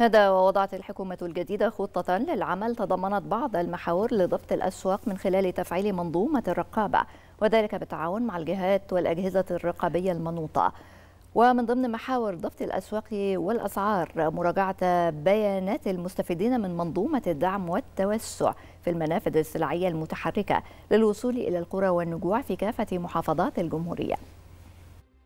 هذا ووضعت الحكومة الجديدة خطة للعمل تضمنت بعض المحاور لضبط الأسواق من خلال تفعيل منظومة الرقابة وذلك بالتعاون مع الجهات والأجهزة الرقابية المنوطة ومن ضمن محاور ضبط الأسواق والأسعار مراجعة بيانات المستفيدين من منظومة الدعم والتوسع في المنافذ السلعية المتحركة للوصول إلى القرى والنجوع في كافة محافظات الجمهورية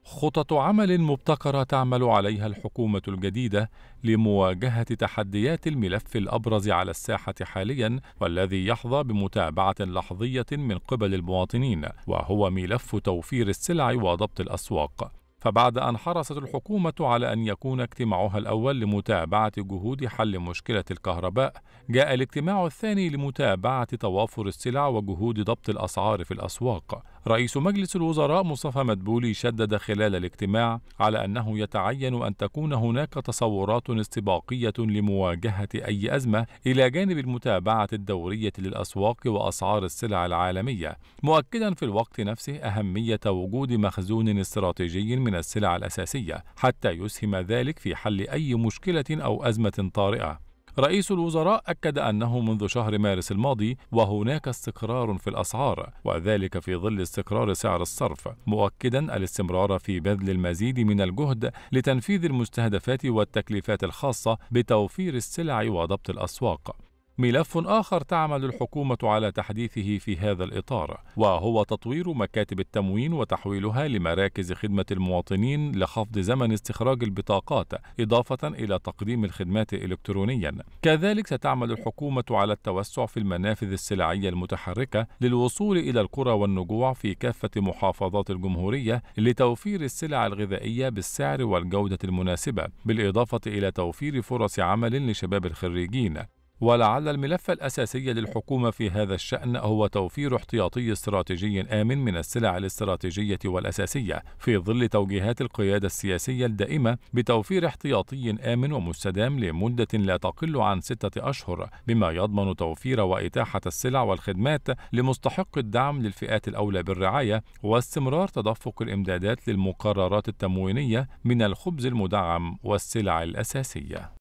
خطط عمل مبتكرة تعمل عليها الحكومة الجديدة لمواجهة تحديات الملف الأبرز على الساحة حاليا والذي يحظى بمتابعة لحظية من قبل المواطنين وهو ملف توفير السلع وضبط الأسواق فبعد أن حرصت الحكومة على أن يكون اجتماعها الأول لمتابعة جهود حل مشكلة الكهرباء، جاء الاجتماع الثاني لمتابعة توافر السلع وجهود ضبط الأسعار في الأسواق، رئيس مجلس الوزراء مصطفى مدبولي شدد خلال الاجتماع على أنه يتعين أن تكون هناك تصورات استباقية لمواجهة أي أزمة إلى جانب المتابعة الدورية للأسواق وأسعار السلع العالمية مؤكدا في الوقت نفسه أهمية وجود مخزون استراتيجي من السلع الأساسية حتى يسهم ذلك في حل أي مشكلة أو أزمة طارئة رئيس الوزراء أكد أنه منذ شهر مارس الماضي وهناك استقرار في الأسعار وذلك في ظل استقرار سعر الصرف مؤكدا الاستمرار في بذل المزيد من الجهد لتنفيذ المستهدفات والتكليفات الخاصة بتوفير السلع وضبط الأسواق ملف آخر تعمل الحكومة على تحديثه في هذا الإطار وهو تطوير مكاتب التموين وتحويلها لمراكز خدمة المواطنين لخفض زمن استخراج البطاقات إضافة إلى تقديم الخدمات إلكترونيا كذلك ستعمل الحكومة على التوسع في المنافذ السلعية المتحركة للوصول إلى القرى والنجوع في كافة محافظات الجمهورية لتوفير السلع الغذائية بالسعر والجودة المناسبة بالإضافة إلى توفير فرص عمل لشباب الخريجين ولعل الملف الأساسي للحكومة في هذا الشأن هو توفير احتياطي استراتيجي آمن من السلع الاستراتيجية والأساسية في ظل توجيهات القيادة السياسية الدائمة بتوفير احتياطي آمن ومستدام لمدة لا تقل عن ستة أشهر بما يضمن توفير وإتاحة السلع والخدمات لمستحق الدعم للفئات الأولى بالرعاية واستمرار تدفق الإمدادات للمقررات التموينية من الخبز المدعم والسلع الأساسية